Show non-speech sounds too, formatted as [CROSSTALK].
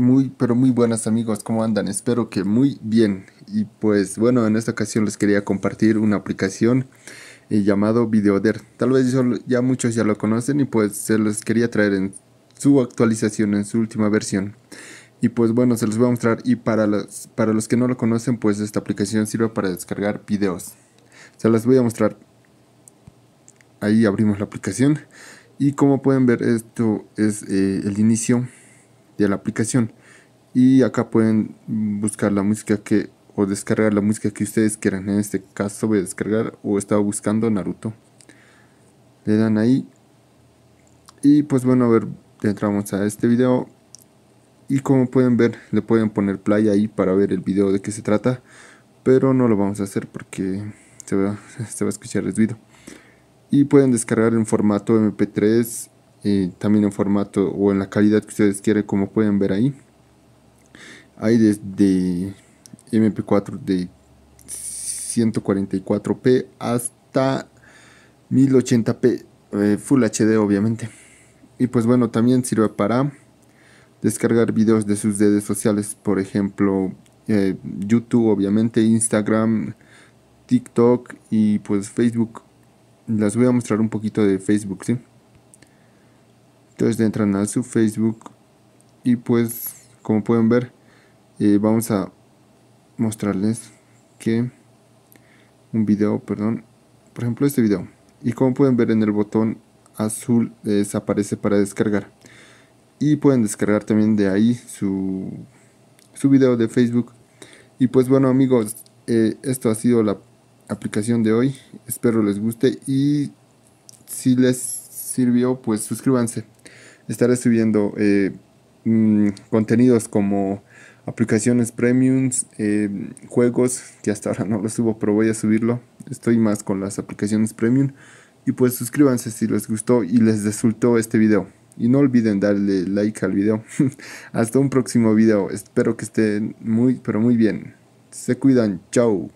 Muy, pero muy buenas amigos, ¿cómo andan? Espero que muy bien. Y pues bueno, en esta ocasión les quería compartir una aplicación llamada eh, llamado VideoDer. Tal vez ya muchos ya lo conocen y pues se los quería traer en su actualización, en su última versión. Y pues bueno, se los voy a mostrar y para los, para los que no lo conocen, pues esta aplicación sirve para descargar videos. Se las voy a mostrar. Ahí abrimos la aplicación. Y como pueden ver, esto es eh, el inicio la aplicación. Y acá pueden buscar la música que o descargar la música que ustedes quieran. En este caso voy a descargar o estaba buscando Naruto. Le dan ahí. Y pues bueno, a ver, entramos a este video. Y como pueden ver, le pueden poner play ahí para ver el video de qué se trata. Pero no lo vamos a hacer porque se va, [LAUGHS] se va a escuchar el video. Y pueden descargar en formato MP3 eh, también en formato o en la calidad que ustedes quieren como pueden ver ahí hay desde mp4 de 144p hasta 1080p eh, full hd obviamente y pues bueno también sirve para descargar videos de sus redes sociales por ejemplo eh, youtube obviamente instagram tiktok y pues facebook las voy a mostrar un poquito de facebook sí entonces entran a su Facebook y pues como pueden ver eh, vamos a mostrarles que un video, perdón, por ejemplo este video. Y como pueden ver en el botón azul desaparece para descargar. Y pueden descargar también de ahí su, su video de Facebook. Y pues bueno amigos, eh, esto ha sido la aplicación de hoy. Espero les guste y si les sirvió pues suscríbanse estaré subiendo eh, mm, contenidos como aplicaciones premium, eh, juegos, que hasta ahora no lo subo, pero voy a subirlo. Estoy más con las aplicaciones premium. Y pues suscríbanse si les gustó y les resultó este video. Y no olviden darle like al video. [LAUGHS] hasta un próximo video. Espero que estén muy, pero muy bien. Se cuidan. Chau.